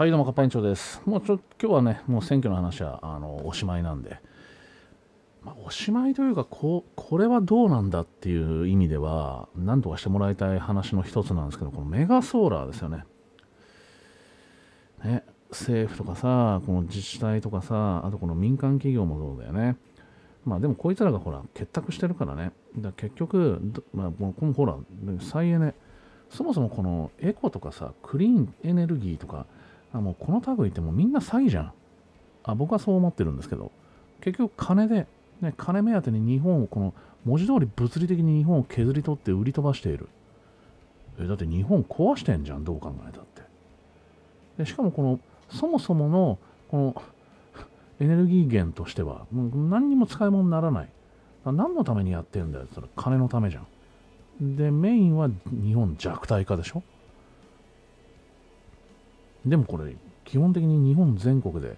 はいどうもカッパ委員長ですもうちょ今日はねもう選挙の話はあのおしまいなんで、まあ、おしまいというかここれはどうなんだっていう意味では何とかしてもらいたい話の一つなんですけどこのメガソーラーですよねね政府とかさこの自治体とかさあとこの民間企業もそうだよねまあでもこいつらがほら結託してるからねだ結局、まあ、このほら再エネそもそもこのエコとかさクリーンエネルギーとかもうこの類ってもうみんな詐欺じゃん。あ僕はそう思ってるんですけど、結局金で、ね、金目当てに日本をこの文字通り物理的に日本を削り取って売り飛ばしている。えだって日本壊してんじゃん、どう考えたって。でしかもこの、そもそもの、この、エネルギー源としては、もう何にも使い物にならない。何のためにやってんだよそれ金のためじゃん。で、メインは日本弱体化でしょでもこれ、基本的に日本全国で、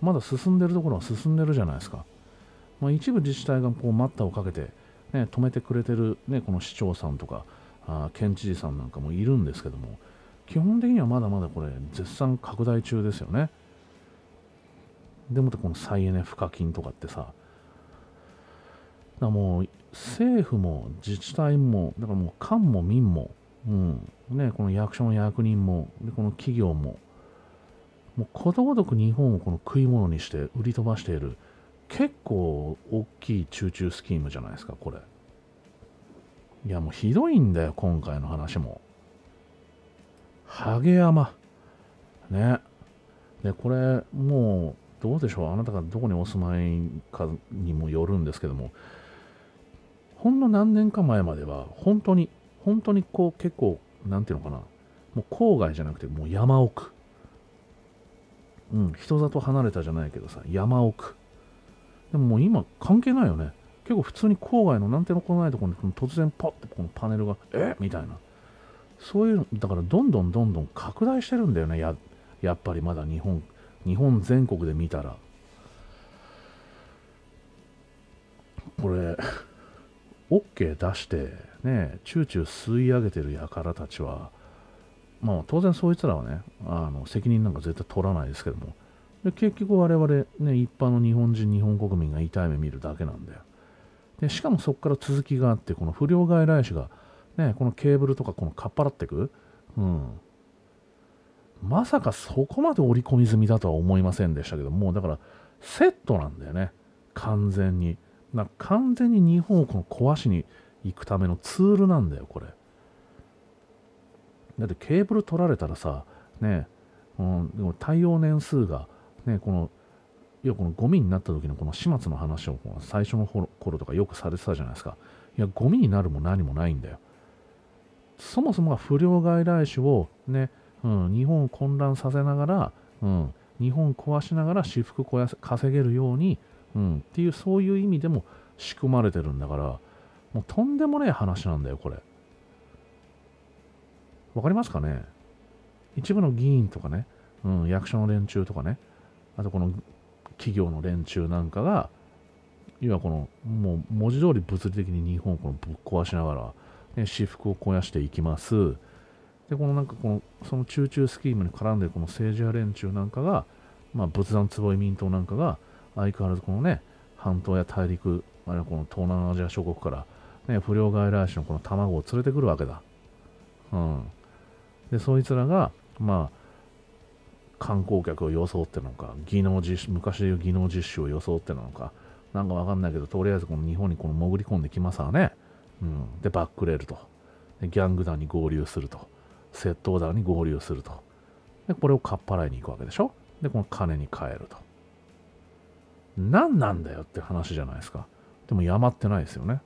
まだ進んでるところは進んでるじゃないですか。まあ、一部自治体がこう待ったをかけて、ね、止めてくれてる、ね、この市長さんとかあ県知事さんなんかもいるんですけども基本的にはまだまだこれ絶賛拡大中ですよねでもってこの再エネ賦課金とかってさだもう政府も自治体もだからもう官も民も、うんね、この役所の役人もでこの企業ももうことごとく日本をこの食い物にして売り飛ばしている結構大きい中中スキームじゃないですかこれいやもうひどいんだよ今回の話もハゲ山ねでこれもうどうでしょうあなたがどこにお住まいかにもよるんですけどもほんの何年か前までは本当に本当にこう結構何ていうのかなもう郊外じゃなくてもう山奥うん、人里離れたじゃないけどさ、山奥。でももう今関係ないよね。結構普通に郊外のなんてのこないところに突然パッてこのパネルが、えみたいな。そういう、だからどんどんどんどん拡大してるんだよね、ややっぱりまだ日本、日本全国で見たら。これ、OK 出して、ね、チューチュー吸い上げてる輩たちは、まあ、当然そいつらはね、あの責任なんか絶対取らないですけども、で結局我々、ね、一般の日本人、日本国民が痛い目見るだけなんだよ。でしかもそこから続きがあって、この不良外来種が、ね、このケーブルとかこのかっぱらっていく、うん、まさかそこまで織り込み済みだとは思いませんでしたけども、だからセットなんだよね、完全に。な完全に日本をこの壊しに行くためのツールなんだよ、これ。だってケーブル取られたらさ、ね、うん、でも対応年数が、ね、この、いや、このゴミになった時のこの始末の話を最初の頃とかよくされてたじゃないですか。いや、ゴミになるも何もないんだよ。そもそもが不良外来種をね、うん、日本を混乱させながら、うん、日本壊しながら私服稼げるように、うん、っていうそういう意味でも仕組まれてるんだからもうとんでもねえ話なんだよこれ。わかりますかね一部の議員とかね、うん、役所の連中とかね、あとこの企業の連中なんかが、要はこの、もう文字通り物理的に日本をこのぶっ壊しながら、ね、私服を肥やしていきます。で、このなんかこの、その中中スキームに絡んでるこの政治家連中なんかが、まあ仏壇坪井民党なんかが、相変わらずこのね、半島や大陸、あるいはこの東南アジア諸国から、ね、不良外来種のこの卵を連れてくるわけだ。うん。でそいつらがまあ観光客を装ってのか技能実昔でいう技能実習を装ってなのかなんかわかんないけどとりあえずこの日本にこの潜り込んできますわね、うん、でバックレるとでギャング団に合流すると窃盗団に合流するとでこれをかっぱらいに行くわけでしょでこの金に変えると何なんだよって話じゃないですかでもやまってないですよね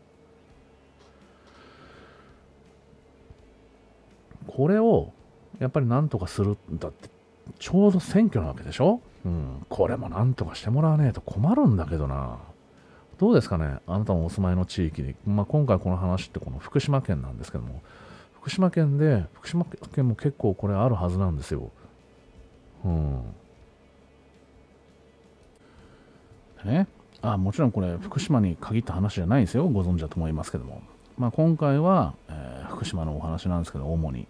これをやっぱりなんとかするんだって、ちょうど選挙なわけでしょうん、これもなんとかしてもらわねえと困るんだけどな。どうですかねあなたのお住まいの地域で、まあ、今回この話ってこの福島県なんですけども、福島県で、福島県も結構これあるはずなんですよ。うん。ね。あ、もちろんこれ福島に限った話じゃないですよ。ご存知だと思いますけども。まあ、今回は、えー、福島のお話なんですけど、主に。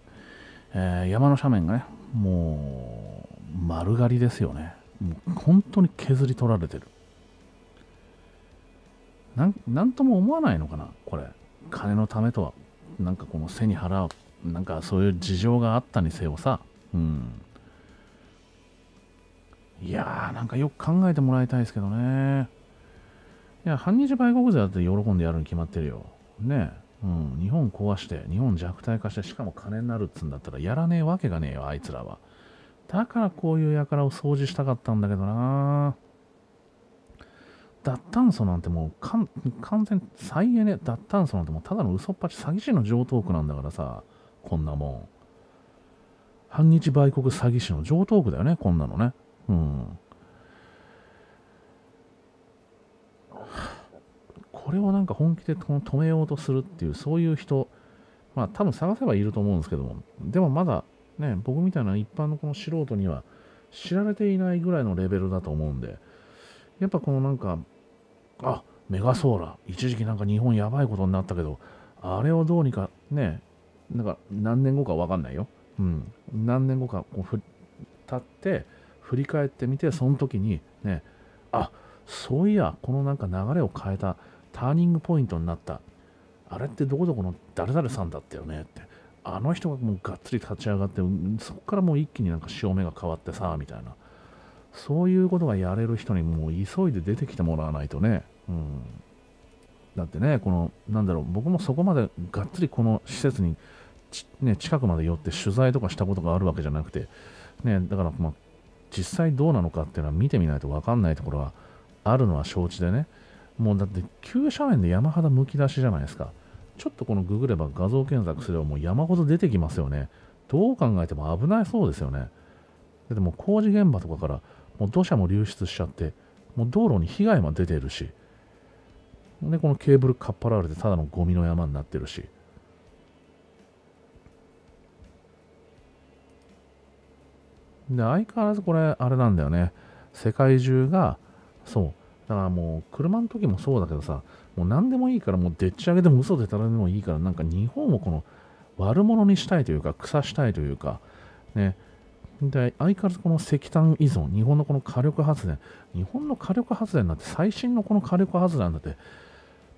えー、山の斜面がねもう丸刈りですよねもう本当に削り取られてるなんなんとも思わないのかなこれ金のためとはなんかこの背に腹をなんかそういう事情があったにせよさうんいやーなんかよく考えてもらいたいですけどねいや反日外国勢だって喜んでやるに決まってるよねえうん、日本壊して、日本弱体化して、しかも金になるっつんだったら、やらねえわけがねえよ、あいつらは。だからこういう輩を掃除したかったんだけどな脱炭素なんてもう完全再エネ脱炭素なんてもうただの嘘っぱち詐欺師の常套句なんだからさこんなもん反日売国詐欺師の常套句だよねこんなのねうんこれをなんか本気でこの止めようとするっていう、そういう人、まあ多分探せばいると思うんですけども、でもまだね、僕みたいな一般のこの素人には知られていないぐらいのレベルだと思うんで、やっぱこのなんか、あメガソーラー、一時期なんか日本やばいことになったけど、あれをどうにかね、なんか何年後かわかんないよ。うん。何年後かこうふ経って、振り返ってみて、その時にね、あそういや、このなんか流れを変えたターニングポイントになった。あれってどこどこの誰々さんだったよねって。あの人がもうがっつり立ち上がって、そこからもう一気になんか潮目が変わってさ、みたいな。そういうことがやれる人にもう急いで出てきてもらわないとね。うん。だってね、この、なんだろう、僕もそこまでがっつりこの施設に、ね、近くまで寄って取材とかしたことがあるわけじゃなくて、ね、だから、まあ、実際どうなのかっていうのは見てみないと分かんないところはあるのは承知でね、もうだって急斜面で山肌むき出しじゃないですか。ちょっとこのググれば画像検索すればもう山ほど出てきますよね。どう考えても危ないそうですよね。でも工事現場とかからもう土砂も流出しちゃって、もう道路に被害も出てるし、で、このケーブルかっぱらわれてただのゴミの山になってるし。で、相変わらずこれ、あれなんだよね。世界中が、そう、だからもう車の時もそうだけどさ、もう何でもいいから、もうでっち上げでも嘘でたらでもいいから、なんか日本をこの悪者にしたいというか、草したいというか、ね、で相変わらずこの石炭依存、日本のこの火力発電、日本の火力発電なんて、最新のこの火力発電なんて、も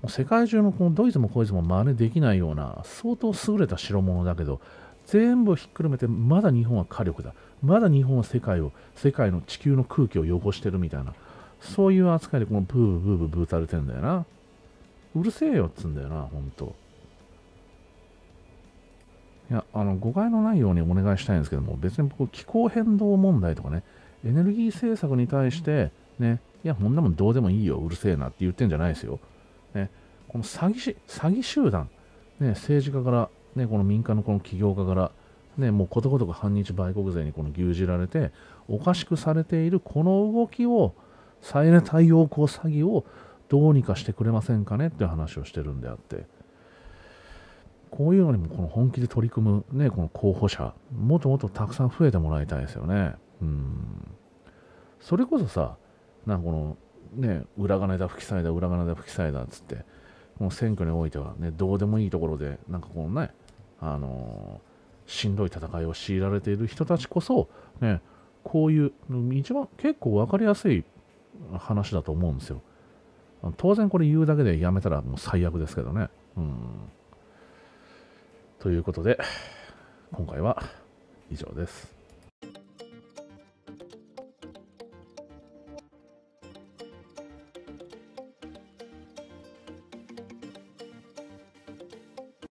う世界中のこのドイツもこいつも真似できないような、相当優れた代物だけど、全部ひっくるめて、まだ日本は火力だ、まだ日本は世界を、世界の地球の空気を汚してるみたいな。そういう扱いでこのブーブーブーブーされてんだよな。うるせえよっつんだよな、ほんと。いや、あの、誤解のないようにお願いしたいんですけども、別に僕、気候変動問題とかね、エネルギー政策に対して、ね、いや、こんなもんどうでもいいよ、うるせえなって言ってんじゃないですよ。ね、この詐欺し、詐欺集団、ね、政治家から、ね、この民間のこの起業家から、ね、もうことごとく反日売国税にこの牛耳られて、おかしくされているこの動きを、再エネ太陽光詐欺をどうにかしてくれませんかねっていう話をしてるんであってこういうのにもこの本気で取り組む、ね、この候補者もっともっとたくさん増えてもらいたいですよね。うんそれこそさなんかこのね裏金だ不記載だ裏金だ不記載だっつってもう選挙においては、ね、どうでもいいところでなんかこのねあのー、しんどい戦いを強いられている人たちこそ、ね、こういう一番結構分かりやすい話だと思うんですよ。当然これ言うだけでやめたらもう最悪ですけどね。うん。ということで、今回は以上です。